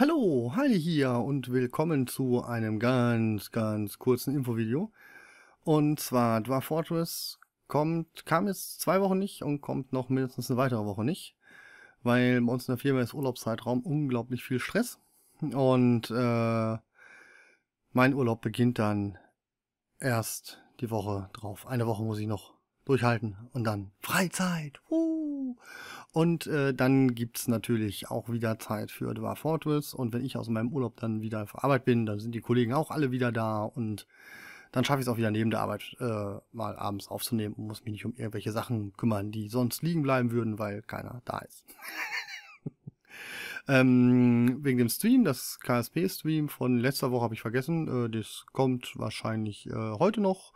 Hallo, Heidi hier und willkommen zu einem ganz, ganz kurzen Infovideo. Und zwar Dwarf Fortress kommt, kam jetzt zwei Wochen nicht und kommt noch mindestens eine weitere Woche nicht, weil bei uns in der Firma ist Urlaubszeitraum unglaublich viel Stress und äh, mein Urlaub beginnt dann erst die Woche drauf. Eine Woche muss ich noch durchhalten und dann Freizeit. Woo! Und äh, dann es natürlich auch wieder Zeit für The War Fortress. Und wenn ich aus meinem Urlaub dann wieder auf Arbeit bin, dann sind die Kollegen auch alle wieder da und dann schaffe ich es auch wieder neben der Arbeit äh, mal abends aufzunehmen und muss mich nicht um irgendwelche Sachen kümmern, die sonst liegen bleiben würden, weil keiner da ist. ähm, wegen dem Stream, das KSP-Stream von letzter Woche habe ich vergessen. Äh, das kommt wahrscheinlich äh, heute noch.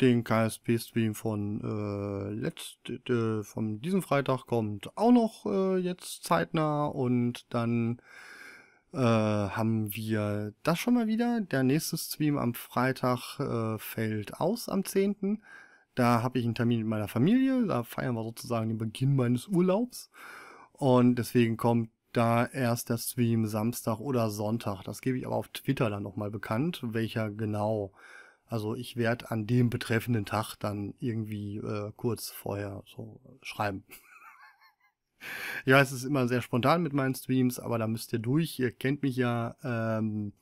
Den KSP-Stream von äh, letzt, äh, von diesem Freitag kommt auch noch äh, jetzt zeitnah und dann äh, haben wir das schon mal wieder. Der nächste Stream am Freitag äh, fällt aus am 10. Da habe ich einen Termin mit meiner Familie, da feiern wir sozusagen den Beginn meines Urlaubs und deswegen kommt da erst der Stream Samstag oder Sonntag. Das gebe ich aber auf Twitter dann nochmal bekannt, welcher genau. Also ich werde an dem betreffenden Tag dann irgendwie äh, kurz vorher so schreiben. ja, es ist immer sehr spontan mit meinen Streams, aber da müsst ihr durch. Ihr kennt mich ja ähm,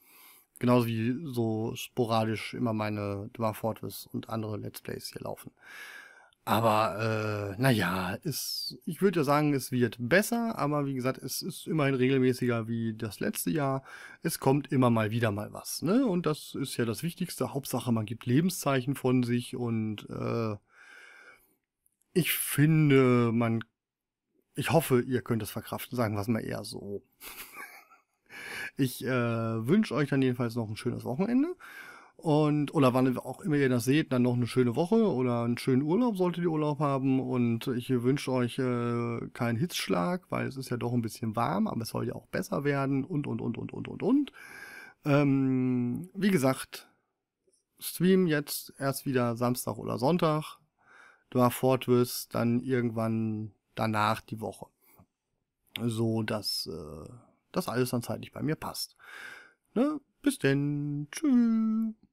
genauso wie so sporadisch immer meine Dwarf Fortress und andere Let's Plays hier laufen. Aber äh, naja, ist, ich würde ja sagen, es wird besser, aber wie gesagt, es ist immerhin regelmäßiger wie das letzte Jahr. Es kommt immer mal wieder mal was, ne? Und das ist ja das Wichtigste. Hauptsache, man gibt Lebenszeichen von sich und äh, ich finde, man. Ich hoffe, ihr könnt es verkraften, sagen wir es mal eher so. ich äh, wünsche euch dann jedenfalls noch ein schönes Wochenende. Und, oder wann auch immer ihr das seht, dann noch eine schöne Woche oder einen schönen Urlaub, solltet ihr Urlaub haben. Und ich wünsche euch äh, keinen Hitzschlag, weil es ist ja doch ein bisschen warm, aber es soll ja auch besser werden und, und, und, und, und, und, und. Ähm, wie gesagt, Stream jetzt erst wieder Samstag oder Sonntag. Du erfordest dann irgendwann danach die Woche. So dass äh, das alles dann zeitlich bei mir passt. Ne? Bis denn. Tschüss.